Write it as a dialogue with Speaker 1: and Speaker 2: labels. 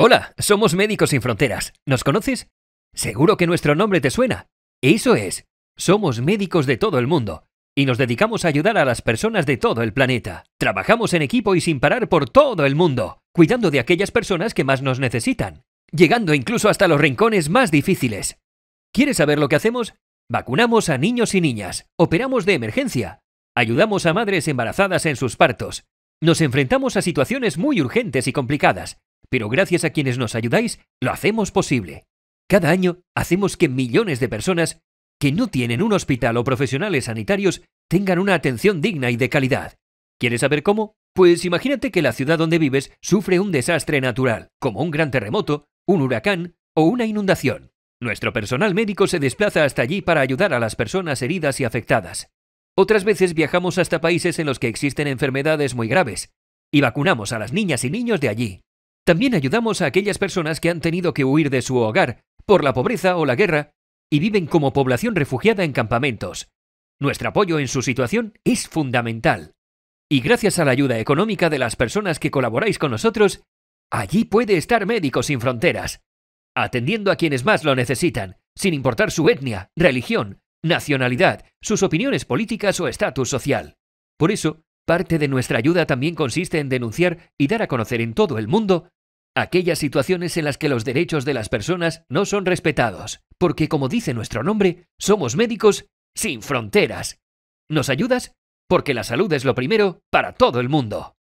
Speaker 1: Hola, somos Médicos Sin Fronteras. ¿Nos conoces? Seguro que nuestro nombre te suena. Eso es, somos médicos de todo el mundo y nos dedicamos a ayudar a las personas de todo el planeta. Trabajamos en equipo y sin parar por todo el mundo, cuidando de aquellas personas que más nos necesitan, llegando incluso hasta los rincones más difíciles. ¿Quieres saber lo que hacemos? Vacunamos a niños y niñas, operamos de emergencia, ayudamos a madres embarazadas en sus partos, nos enfrentamos a situaciones muy urgentes y complicadas, pero gracias a quienes nos ayudáis, lo hacemos posible. Cada año hacemos que millones de personas que no tienen un hospital o profesionales sanitarios tengan una atención digna y de calidad. ¿Quieres saber cómo? Pues imagínate que la ciudad donde vives sufre un desastre natural, como un gran terremoto, un huracán o una inundación. Nuestro personal médico se desplaza hasta allí para ayudar a las personas heridas y afectadas. Otras veces viajamos hasta países en los que existen enfermedades muy graves y vacunamos a las niñas y niños de allí. También ayudamos a aquellas personas que han tenido que huir de su hogar por la pobreza o la guerra y viven como población refugiada en campamentos. Nuestro apoyo en su situación es fundamental. Y gracias a la ayuda económica de las personas que colaboráis con nosotros, allí puede estar Médicos Sin Fronteras, atendiendo a quienes más lo necesitan, sin importar su etnia, religión, nacionalidad, sus opiniones políticas o estatus social. Por eso, parte de nuestra ayuda también consiste en denunciar y dar a conocer en todo el mundo aquellas situaciones en las que los derechos de las personas no son respetados, porque como dice nuestro nombre, somos médicos sin fronteras. ¿Nos ayudas? Porque la salud es lo primero para todo el mundo.